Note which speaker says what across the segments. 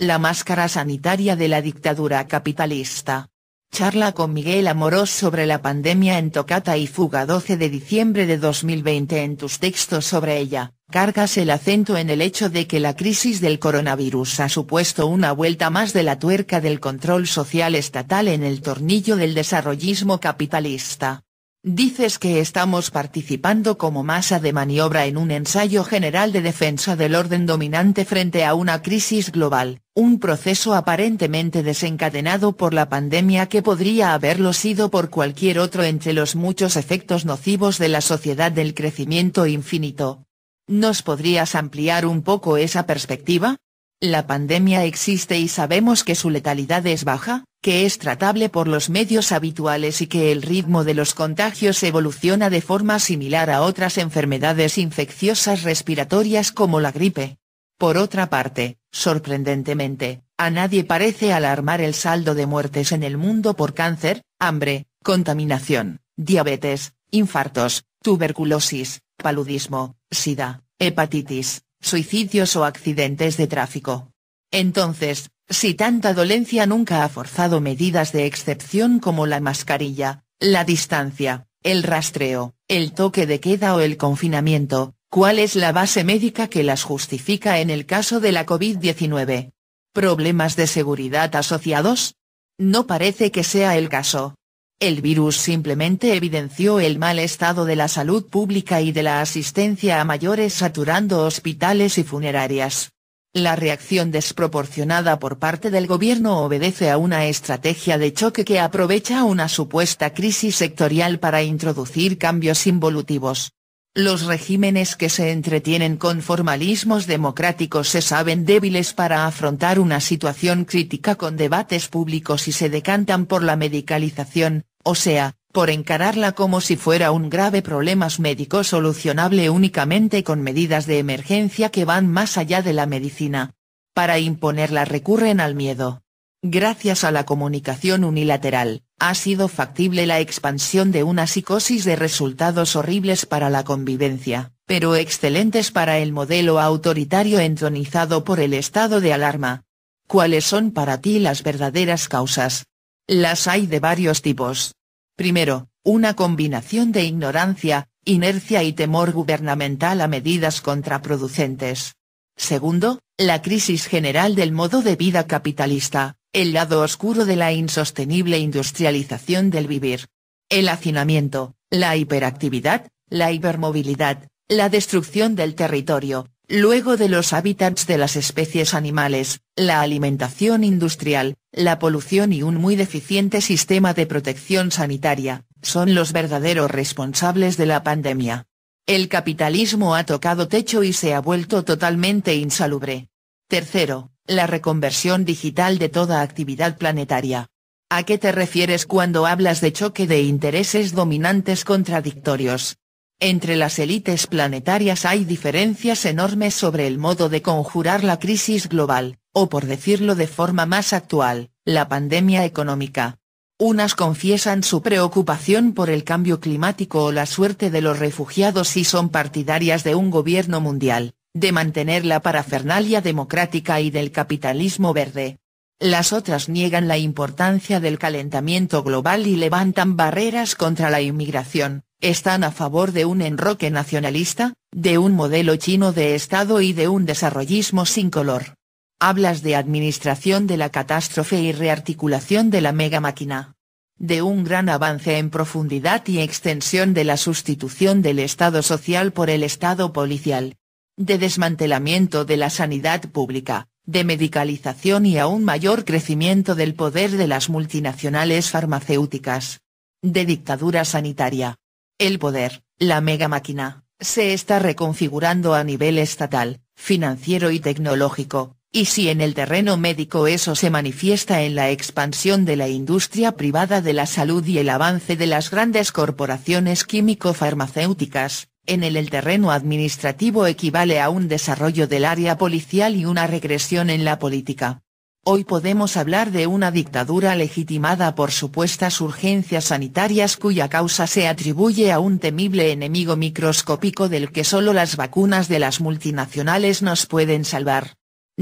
Speaker 1: La máscara sanitaria de la dictadura capitalista. Charla con Miguel Amorós sobre la pandemia en Tocata y Fuga 12 de diciembre de 2020 En tus textos sobre ella, cargas el acento en el hecho de que la crisis del coronavirus ha supuesto una vuelta más de la tuerca del control social estatal en el tornillo del desarrollismo capitalista. Dices que estamos participando como masa de maniobra en un ensayo general de defensa del orden dominante frente a una crisis global, un proceso aparentemente desencadenado por la pandemia que podría haberlo sido por cualquier otro entre los muchos efectos nocivos de la sociedad del crecimiento infinito. ¿Nos podrías ampliar un poco esa perspectiva? La pandemia existe y sabemos que su letalidad es baja, que es tratable por los medios habituales y que el ritmo de los contagios evoluciona de forma similar a otras enfermedades infecciosas respiratorias como la gripe. Por otra parte, sorprendentemente, a nadie parece alarmar el saldo de muertes en el mundo por cáncer, hambre, contaminación, diabetes, infartos, tuberculosis, paludismo, sida, hepatitis, suicidios o accidentes de tráfico. Entonces, si tanta dolencia nunca ha forzado medidas de excepción como la mascarilla, la distancia, el rastreo, el toque de queda o el confinamiento, ¿cuál es la base médica que las justifica en el caso de la COVID-19? ¿Problemas de seguridad asociados? No parece que sea el caso. El virus simplemente evidenció el mal estado de la salud pública y de la asistencia a mayores saturando hospitales y funerarias. La reacción desproporcionada por parte del gobierno obedece a una estrategia de choque que aprovecha una supuesta crisis sectorial para introducir cambios involutivos. Los regímenes que se entretienen con formalismos democráticos se saben débiles para afrontar una situación crítica con debates públicos y se decantan por la medicalización, o sea, por encararla como si fuera un grave problema médico solucionable únicamente con medidas de emergencia que van más allá de la medicina. Para imponerla recurren al miedo. Gracias a la comunicación unilateral, ha sido factible la expansión de una psicosis de resultados horribles para la convivencia, pero excelentes para el modelo autoritario entronizado por el estado de alarma. ¿Cuáles son para ti las verdaderas causas? Las hay de varios tipos. Primero, una combinación de ignorancia, inercia y temor gubernamental a medidas contraproducentes. Segundo, la crisis general del modo de vida capitalista, el lado oscuro de la insostenible industrialización del vivir. El hacinamiento, la hiperactividad, la hipermovilidad, la destrucción del territorio, luego de los hábitats de las especies animales, la alimentación industrial, la polución y un muy deficiente sistema de protección sanitaria, son los verdaderos responsables de la pandemia. El capitalismo ha tocado techo y se ha vuelto totalmente insalubre. Tercero, la reconversión digital de toda actividad planetaria. ¿A qué te refieres cuando hablas de choque de intereses dominantes contradictorios? Entre las élites planetarias hay diferencias enormes sobre el modo de conjurar la crisis global o por decirlo de forma más actual, la pandemia económica. Unas confiesan su preocupación por el cambio climático o la suerte de los refugiados y son partidarias de un gobierno mundial, de mantener la parafernalia democrática y del capitalismo verde. Las otras niegan la importancia del calentamiento global y levantan barreras contra la inmigración, están a favor de un enroque nacionalista, de un modelo chino de Estado y de un desarrollismo sin color. Hablas de administración de la catástrofe y rearticulación de la mega máquina. De un gran avance en profundidad y extensión de la sustitución del Estado social por el Estado policial. De desmantelamiento de la sanidad pública, de medicalización y aún mayor crecimiento del poder de las multinacionales farmacéuticas. De dictadura sanitaria. El poder, la mega máquina, se está reconfigurando a nivel estatal, financiero y tecnológico, y si en el terreno médico eso se manifiesta en la expansión de la industria privada de la salud y el avance de las grandes corporaciones químico-farmacéuticas, en el, el terreno administrativo equivale a un desarrollo del área policial y una regresión en la política. Hoy podemos hablar de una dictadura legitimada por supuestas urgencias sanitarias cuya causa se atribuye a un temible enemigo microscópico del que solo las vacunas de las multinacionales nos pueden salvar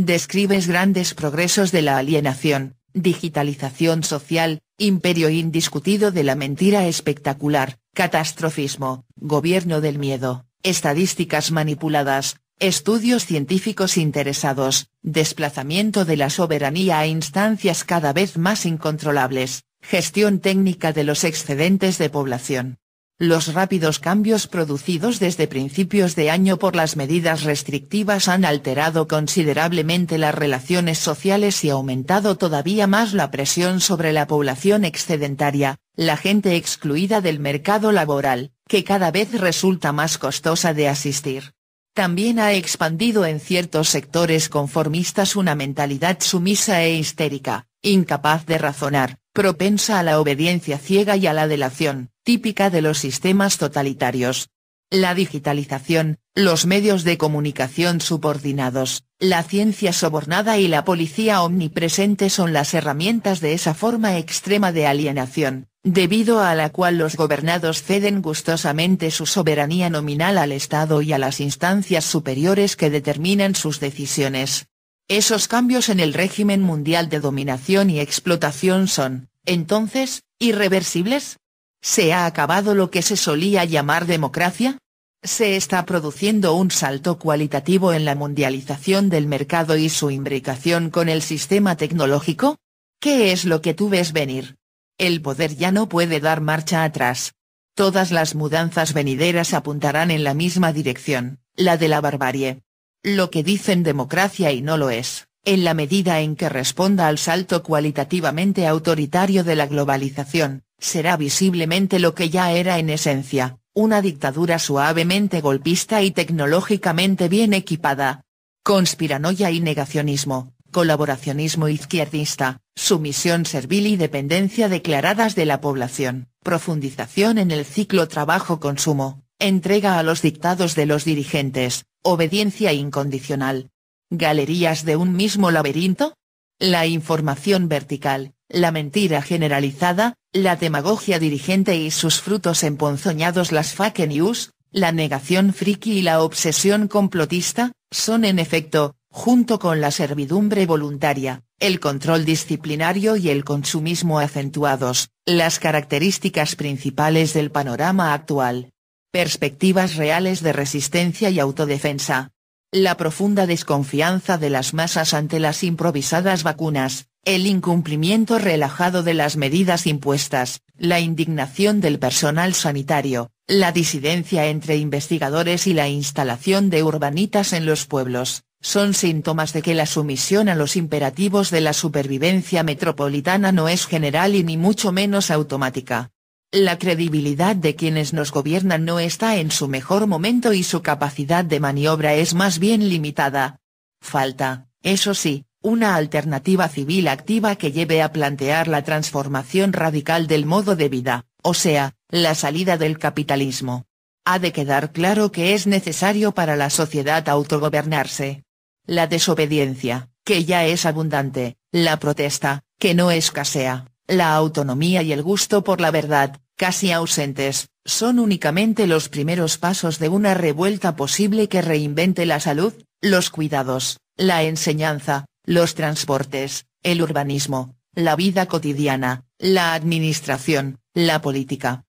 Speaker 1: describes grandes progresos de la alienación, digitalización social, imperio indiscutido de la mentira espectacular, catastrofismo, gobierno del miedo, estadísticas manipuladas, estudios científicos interesados, desplazamiento de la soberanía a instancias cada vez más incontrolables, gestión técnica de los excedentes de población, los rápidos cambios producidos desde principios de año por las medidas restrictivas han alterado considerablemente las relaciones sociales y aumentado todavía más la presión sobre la población excedentaria, la gente excluida del mercado laboral, que cada vez resulta más costosa de asistir. También ha expandido en ciertos sectores conformistas una mentalidad sumisa e histérica, incapaz de razonar, propensa a la obediencia ciega y a la delación típica de los sistemas totalitarios. La digitalización, los medios de comunicación subordinados, la ciencia sobornada y la policía omnipresente son las herramientas de esa forma extrema de alienación, debido a la cual los gobernados ceden gustosamente su soberanía nominal al Estado y a las instancias superiores que determinan sus decisiones. Esos cambios en el régimen mundial de dominación y explotación son, entonces, irreversibles, ¿Se ha acabado lo que se solía llamar democracia? Se está produciendo un salto cualitativo en la mundialización del mercado y su imbricación con el sistema tecnológico? ¿Qué es lo que tú ves venir? El poder ya no puede dar marcha atrás. Todas las mudanzas venideras apuntarán en la misma dirección, la de la barbarie. Lo que dicen democracia y no lo es, en la medida en que responda al salto cualitativamente autoritario de la globalización, será visiblemente lo que ya era en esencia, una dictadura suavemente golpista y tecnológicamente bien equipada. Conspiranoia y negacionismo, colaboracionismo izquierdista, sumisión servil y dependencia declaradas de la población, profundización en el ciclo trabajo-consumo, entrega a los dictados de los dirigentes, obediencia incondicional. ¿Galerías de un mismo laberinto? La información vertical, la mentira generalizada, la demagogia dirigente y sus frutos emponzoñados las fake news, la negación friki y la obsesión complotista, son en efecto, junto con la servidumbre voluntaria, el control disciplinario y el consumismo acentuados, las características principales del panorama actual. Perspectivas reales de resistencia y autodefensa. La profunda desconfianza de las masas ante las improvisadas vacunas, el incumplimiento relajado de las medidas impuestas, la indignación del personal sanitario, la disidencia entre investigadores y la instalación de urbanitas en los pueblos, son síntomas de que la sumisión a los imperativos de la supervivencia metropolitana no es general y ni mucho menos automática. La credibilidad de quienes nos gobiernan no está en su mejor momento y su capacidad de maniobra es más bien limitada. Falta, eso sí, una alternativa civil activa que lleve a plantear la transformación radical del modo de vida, o sea, la salida del capitalismo. Ha de quedar claro que es necesario para la sociedad autogobernarse. La desobediencia, que ya es abundante, la protesta, que no escasea, la autonomía y el gusto por la verdad, casi ausentes, son únicamente los primeros pasos de una revuelta posible que reinvente la salud, los cuidados, la enseñanza, los transportes, el urbanismo, la vida cotidiana, la administración, la política.